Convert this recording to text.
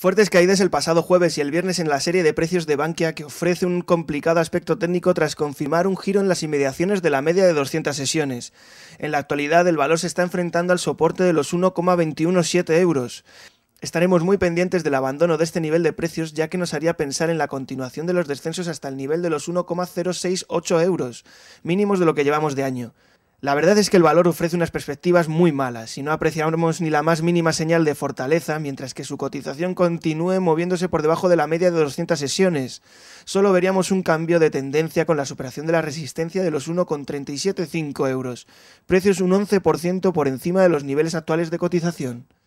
Fuertes caídas el pasado jueves y el viernes en la serie de precios de Bankia que ofrece un complicado aspecto técnico tras confirmar un giro en las inmediaciones de la media de 200 sesiones. En la actualidad el valor se está enfrentando al soporte de los 1,217 euros. Estaremos muy pendientes del abandono de este nivel de precios ya que nos haría pensar en la continuación de los descensos hasta el nivel de los 1,068 euros, mínimos de lo que llevamos de año. La verdad es que el valor ofrece unas perspectivas muy malas y no apreciamos ni la más mínima señal de fortaleza, mientras que su cotización continúe moviéndose por debajo de la media de 200 sesiones. Solo veríamos un cambio de tendencia con la superación de la resistencia de los 1,375 euros, precios un 11% por encima de los niveles actuales de cotización.